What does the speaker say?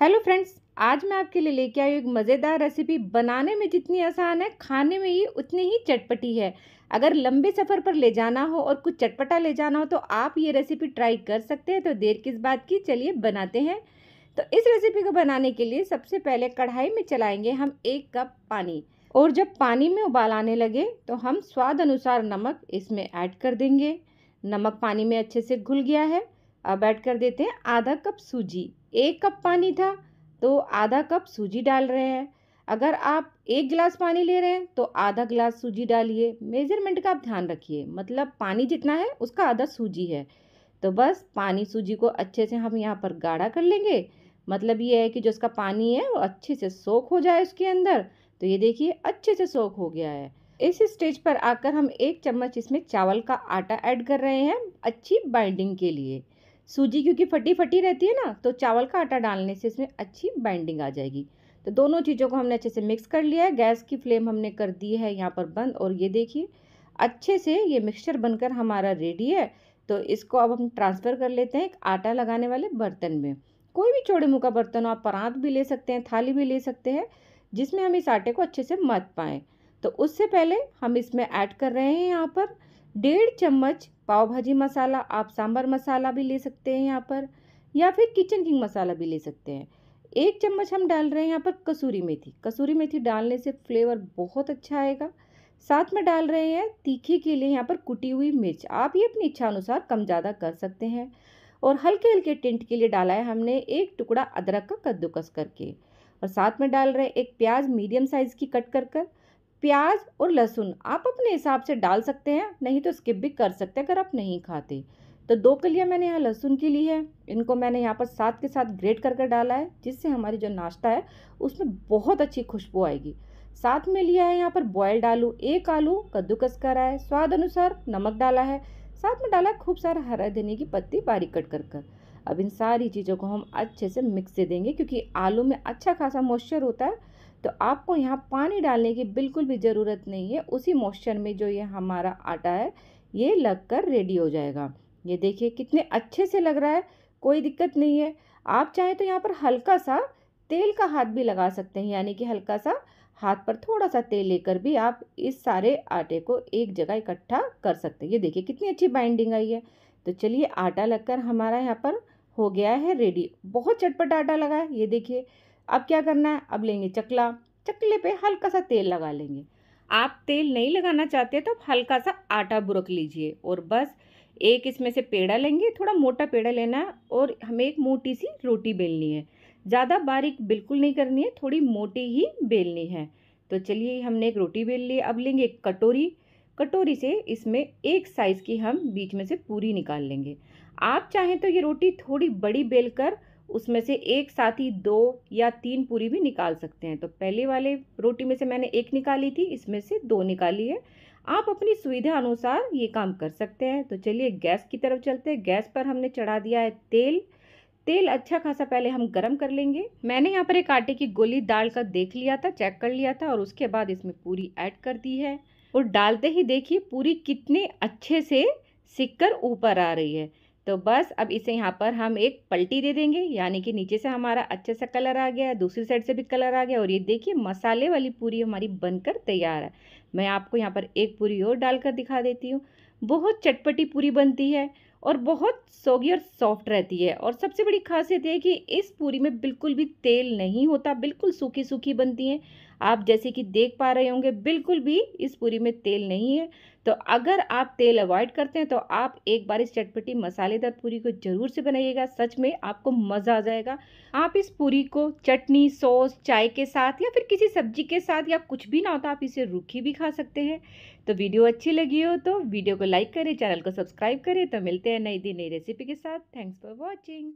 hello friends आज मैं आपके लिए लेके आई हूँ एक मज़ेदार रेसिपी बनाने में जितनी आसान है खाने में ही उतनी ही चटपटी है अगर लंबे सफ़र पर ले जाना हो और कुछ चटपटा ले जाना हो तो आप ये रेसिपी ट्राई कर सकते हैं तो देर किस बात की चलिए बनाते हैं तो इस रेसिपी को बनाने के लिए सबसे पहले कढ़ाई में चलाएँगे हम एक कप पानी और जब पानी में उबाल आने लगे तो हम स्वाद अनुसार नमक इसमें ऐड कर देंगे नमक पानी में अच्छे से घुल गया है अब ऐड कर देते हैं आधा कप सूजी एक कप पानी था तो आधा कप सूजी डाल रहे हैं अगर आप एक गिलास पानी ले रहे हैं तो आधा गिलास सूजी डालिए मेजरमेंट का आप ध्यान रखिए मतलब पानी जितना है उसका आधा सूजी है तो बस पानी सूजी को अच्छे से हम यहाँ पर गाढ़ा कर लेंगे मतलब ये है कि जो उसका पानी है वो अच्छे से सोख हो जाए उसके अंदर तो ये देखिए अच्छे से सोख हो गया है इस स्टेज पर आकर हम एक चम्मच इसमें चावल का आटा ऐड कर रहे हैं अच्छी बाइंडिंग के लिए सूजी क्योंकि फटी फटी रहती है ना तो चावल का आटा डालने से इसमें अच्छी बाइंडिंग आ जाएगी तो दोनों चीज़ों को हमने अच्छे से मिक्स कर लिया है गैस की फ्लेम हमने कर दी है यहाँ पर बंद और ये देखिए अच्छे से ये मिक्सचर बनकर हमारा रेडी है तो इसको अब हम ट्रांसफ़र कर लेते हैं एक आटा लगाने वाले बर्तन में कोई भी चौड़े मुँह का बर्तन हो आप परात भी ले सकते हैं थाली भी ले सकते हैं जिसमें हम इस आटे को अच्छे से मत पाएँ तो उससे पहले हम इसमें ऐड कर रहे हैं यहाँ पर डेढ़ चम्मच पाव भाजी मसाला आप सांभर मसाला भी ले सकते हैं यहाँ पर या फिर किचन किंग मसाला भी ले सकते हैं एक चम्मच हम डाल रहे हैं यहाँ पर कसूरी मेथी कसूरी मेथी डालने से फ्लेवर बहुत अच्छा आएगा साथ में डाल रहे हैं तीखे के लिए यहाँ पर कुटी हुई मिर्च आप ये अपनी इच्छा अनुसार कम ज़्यादा कर सकते हैं और हल्के हल्के टिंट के लिए डाला है हमने एक टुकड़ा अदरक का कद्दूकस करके और साथ में डाल रहे हैं एक प्याज मीडियम साइज़ की कट कर कर प्याज और लहसुन आप अपने हिसाब से डाल सकते हैं नहीं तो स्किप भी कर सकते हैं अगर आप नहीं खाते तो दो कलियाँ मैंने यहाँ लहसुन की ली है इनको मैंने यहाँ पर साथ के साथ ग्रेट करके डाला है जिससे हमारी जो नाश्ता है उसमें बहुत अच्छी खुशबू आएगी साथ में लिया है यहाँ पर बॉयल्ड आलू एक आलू कद्दूकस करा है स्वाद अनुसार नमक डाला है साथ में डाला खूब सारा हरा धनी की पत्ती बारीक कट कर कर अब इन सारी चीज़ों को हम अच्छे से मिक्स दे देंगे क्योंकि आलू में अच्छा खासा मॉइस्चर होता है तो आपको यहाँ पानी डालने की बिल्कुल भी ज़रूरत नहीं है उसी मॉइस्चर में जो ये हमारा आटा है ये लग कर रेडी हो जाएगा ये देखिए कितने अच्छे से लग रहा है कोई दिक्कत नहीं है आप चाहें तो यहाँ पर हल्का सा तेल का हाथ भी लगा सकते हैं यानी कि हल्का सा हाथ पर थोड़ा सा तेल लेकर भी आप इस सारे आटे को एक जगह इकट्ठा कर सकते हैं ये देखिए कितनी अच्छी बाइंडिंग आई है तो चलिए आटा लगकर हमारा यहाँ पर हो गया है रेडी बहुत चटपट आटा लगा है ये देखिए अब क्या करना है अब लेंगे चकला चकले पे हल्का सा तेल लगा लेंगे आप तेल नहीं लगाना चाहते तो आप हल्का सा आटा बुरक लीजिए और बस एक इसमें से पेड़ा लेंगे थोड़ा मोटा पेड़ा लेना है और हमें एक मोटी सी रोटी बेलनी है ज़्यादा बारीक बिल्कुल नहीं करनी है थोड़ी मोटी ही बेलनी है तो चलिए हमने एक रोटी बेल ली अब लेंगे एक कटोरी कटोरी से इसमें एक साइज़ की हम बीच में से पूरी निकाल लेंगे आप चाहें तो ये रोटी थोड़ी बड़ी बेल कर उसमें से एक साथ ही दो या तीन पूरी भी निकाल सकते हैं तो पहले वाले रोटी में से मैंने एक निकाली थी इसमें से दो निकाली है आप अपनी सुविधा अनुसार ये काम कर सकते हैं तो चलिए गैस की तरफ चलते हैं गैस पर हमने चढ़ा दिया है तेल तेल अच्छा खासा पहले हम गरम कर लेंगे मैंने यहाँ पर एक आटे की गोली डाल कर देख लिया था चेक कर लिया था और उसके बाद इसमें पूरी ऐड कर दी है और डालते ही देखिए पूरी कितने अच्छे से सिक कर ऊपर आ रही है तो बस अब इसे यहाँ पर हम एक पलटी दे देंगे यानी कि नीचे से हमारा अच्छे सा कलर आ गया दूसरी साइड से भी कलर आ गया और ये देखिए मसाले वाली पूरी हमारी बनकर तैयार है मैं आपको यहाँ पर एक पूरी और डालकर दिखा देती हूँ बहुत चटपटी पूरी बनती है और बहुत सोगी और सॉफ्ट रहती है और सबसे बड़ी खासियत है कि इस पूरी में बिल्कुल भी तेल नहीं होता बिल्कुल सूखी सूखी बनती हैं आप जैसे कि देख पा रहे होंगे बिल्कुल भी इस पूरी में तेल नहीं है तो अगर आप तेल अवॉइड करते हैं तो आप एक बार इस चटपटी मसालेदार पूरी को ज़रूर से बनाइएगा सच में आपको मज़ा आ जाएगा आप इस पूरी को चटनी सॉस चाय के साथ या फिर किसी सब्जी के साथ या कुछ भी ना होता तो आप इसे रूखी भी खा सकते हैं तो वीडियो अच्छी लगी हो तो वीडियो को लाइक करें चैनल को सब्सक्राइब करें तो मिलते मिलते हैं नई दी नई रेसिपी के साथ थैंक्स फॉर वॉचिंग